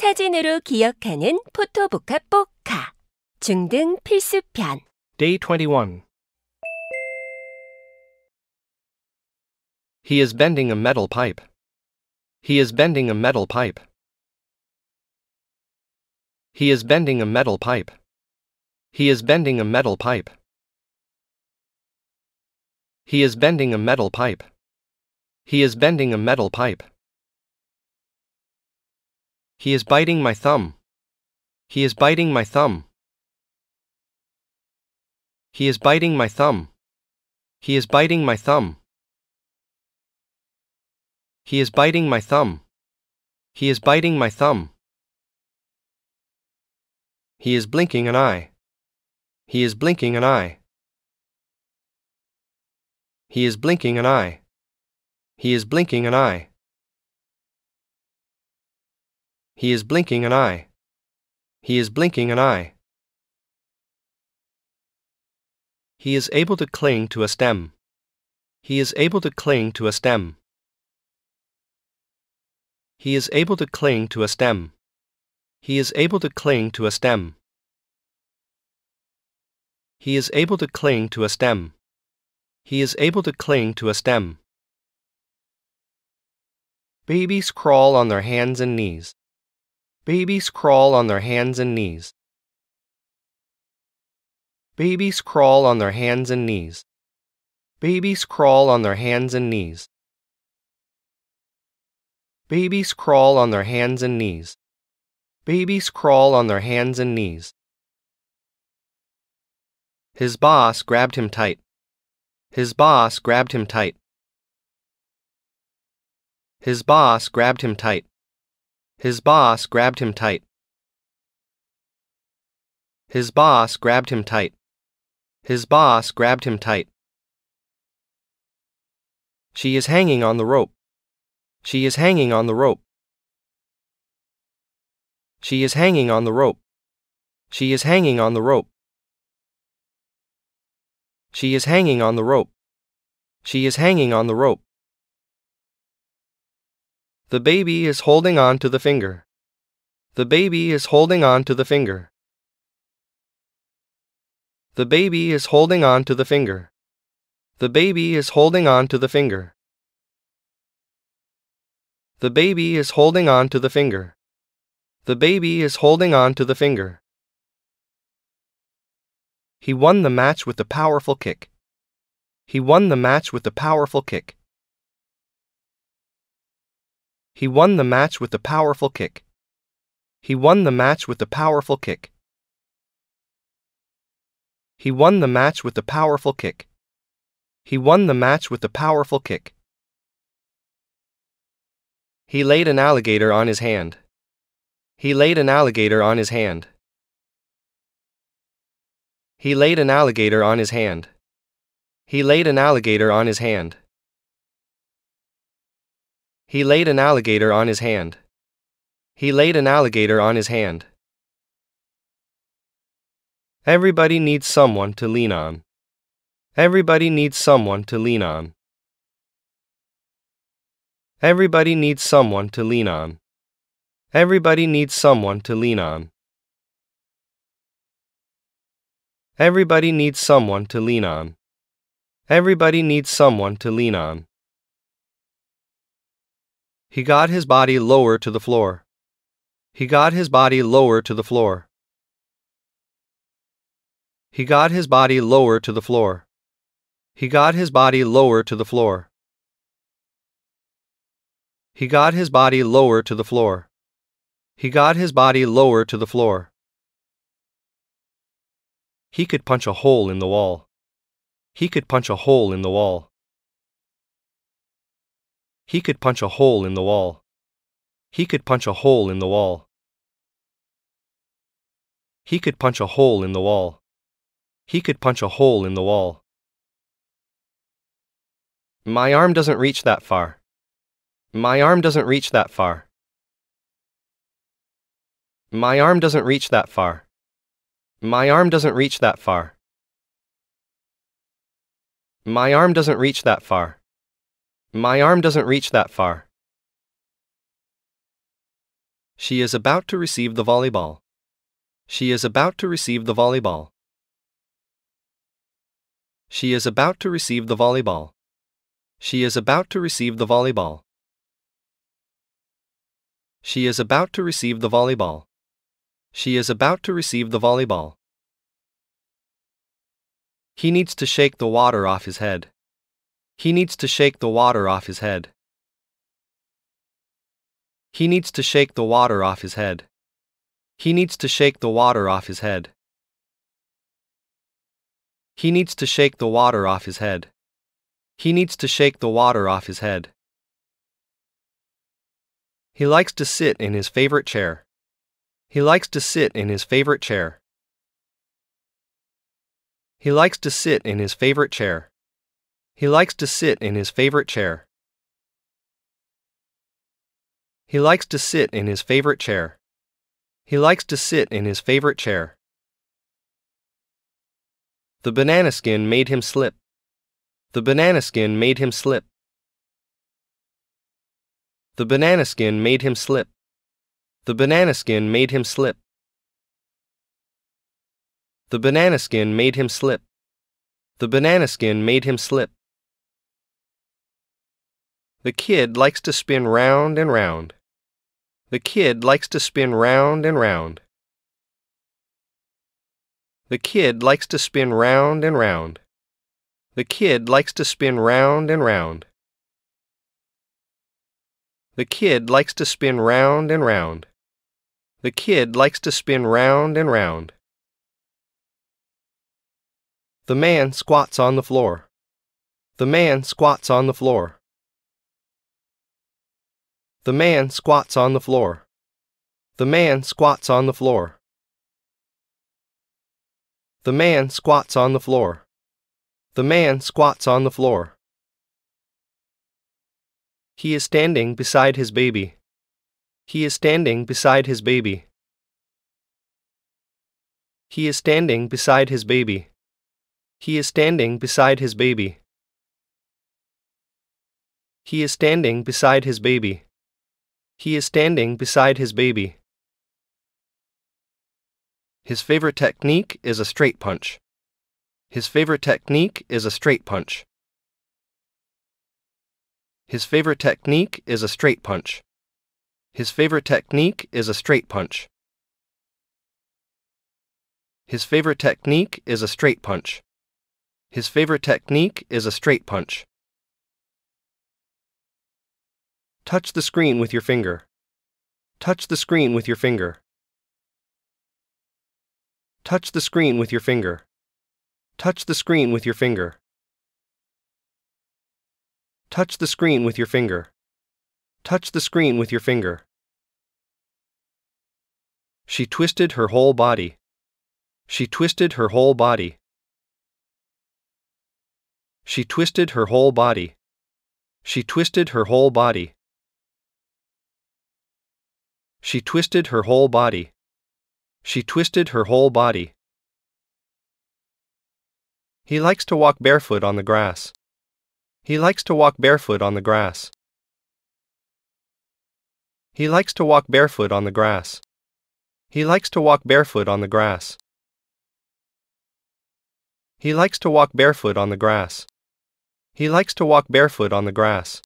사진으로 기억하는 포토북카 뽀카 중등 필수편 Day 21 He is bending a metal pipe. He is bending a metal pipe. He is bending a metal pipe. He is bending a metal pipe. He is bending a metal pipe. He is bending a metal pipe. He is biting my thumb. He is biting my thumb. He is biting my thumb. He is biting my thumb. He is biting my thumb. He is biting my thumb. He is blinking an eye. He is blinking an eye. He is blinking an eye. He is blinking an eye. He is blinking an eye. He is blinking an eye. He is able to cling to a stem. He is able to cling to a stem. He is able to cling to a stem. He is able to cling to a stem. He is able to cling to a stem. He is able to cling to a stem. Babies crawl on their hands and knees. Babies crawl on their hands and knees. Babies crawl on their hands and knees. Babies crawl on their hands and knees. Babies crawl on their hands and knees. Babies crawl on their hands and knees. His boss grabbed him tight. His boss grabbed him tight. His boss grabbed him tight. His boss grabbed him tight. His boss grabbed him tight. His boss grabbed him tight. She is hanging on the rope. She is hanging on the rope. She is hanging on the rope. She is hanging on the rope. She is hanging on the rope. She is hanging on the rope. The baby is holding on to the finger. The baby is holding on to the finger. The baby is holding on to the finger. The baby is holding on to the finger. The baby is holding on to the finger. The baby is holding on to the finger. He won the match with a powerful kick. He won the match with a powerful kick. He won the match with a powerful kick. He won the match with a powerful kick. He won the match with a powerful kick. He won the match with a powerful kick. He laid an alligator on his hand. He laid an alligator on his hand. He laid an alligator on his hand. He laid an alligator on his hand. He laid an alligator on his hand. He laid an alligator on his hand. Everybody needs someone to lean on. Everybody needs someone to lean on. Everybody needs someone to lean on. Everybody needs someone to lean on. Everybody needs someone to lean on. Everybody needs someone to lean on. He got his body lower to the floor. He got his body lower to the floor. He got his body lower to the floor. He got his body lower to the floor. He got his body lower to the floor. He got his body lower to the floor. He could punch a hole in the wall. He could punch a hole in the wall. He could punch a hole in the wall. He could punch a hole in the wall. He could punch a hole in the wall. He could punch a hole in the wall. My arm doesn't reach that far. My arm doesn't reach that far. My arm doesn't reach that far. My arm doesn't reach that far. My arm doesn't reach that far. My arm doesn't reach that far. She is about to receive the volleyball. She is about to receive the volleyball. She is about to receive the volleyball. She is about to receive the volleyball. She is about to receive the volleyball. She is about to receive the volleyball. He needs to shake the water off his head. He needs to shake the water off his head. He needs to shake the water off his head. He needs to shake the water off his head. He needs to shake the water off his head. He needs to shake the water off his head. He likes to sit in his favorite chair. He likes to sit in his favorite chair. He likes to sit in his favorite chair. He likes to sit in his favorite chair. He likes to sit in his favorite chair. He likes to sit in his favorite chair. The banana skin made him slip. The banana skin made him slip. The banana skin made him slip. The banana skin made him slip. The banana skin made him slip. The banana skin made him slip. The kid likes to spin round and round. The kid likes to spin round and round. The kid likes to spin round and round. The kid likes to spin round and round. The kid likes to spin round and round. The kid likes to spin round and round. The man squats on the floor. The man squats on the floor. The man squats on the floor. The man squats on the floor. The man squats on the floor. The man squats on the floor. He is standing beside his baby. He is standing beside his baby. He is standing beside his baby. He is standing beside his baby. He is standing beside his baby. He is standing beside his baby. His favorite technique is a straight punch. His favorite technique is a straight punch. His favorite technique is a straight punch. His favorite technique is a straight punch. His favorite technique is a straight punch. His favorite technique is a straight punch. Touch the screen with your finger. Touch the screen with your finger. Touch the screen with your finger. Touch the screen with your finger. Touch the screen with your finger. Touch the screen with your finger. She twisted her whole body. She twisted her whole body. She twisted her whole body. She twisted her whole body. She twisted her whole body. She twisted her whole body. He likes to walk barefoot on the grass. He likes to walk barefoot on the grass. He likes to walk barefoot on the grass. He likes to walk barefoot on the grass. He likes to walk barefoot on the grass. He likes to walk barefoot on the grass.